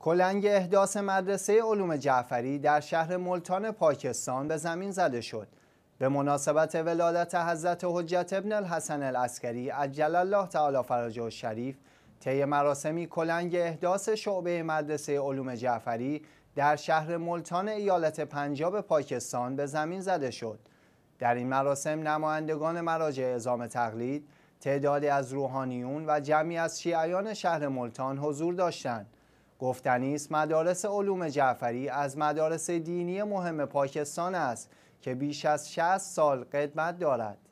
کلنگ احداث مدرسه علوم جعفری در شهر ملتان پاکستان به زمین زده شد. به مناسبت ولادت حضرت حجت ابن الحسن العسکری عجل الله تعالی فرجه و شریف طی مراسمی کلنگ احداث شعبه مدرسه علوم جعفری در شهر ملتان ایالت پنجاب پاکستان به زمین زده شد. در این مراسم نمایندگان مراجع اعزام تقلید، تعدادی از روحانیون و جمعی از شیعیان شهر ملتان حضور داشتند. گفتنی است مدارس علوم جعفری از مدارس دینی مهم پاکستان است که بیش از 60 سال قدمت دارد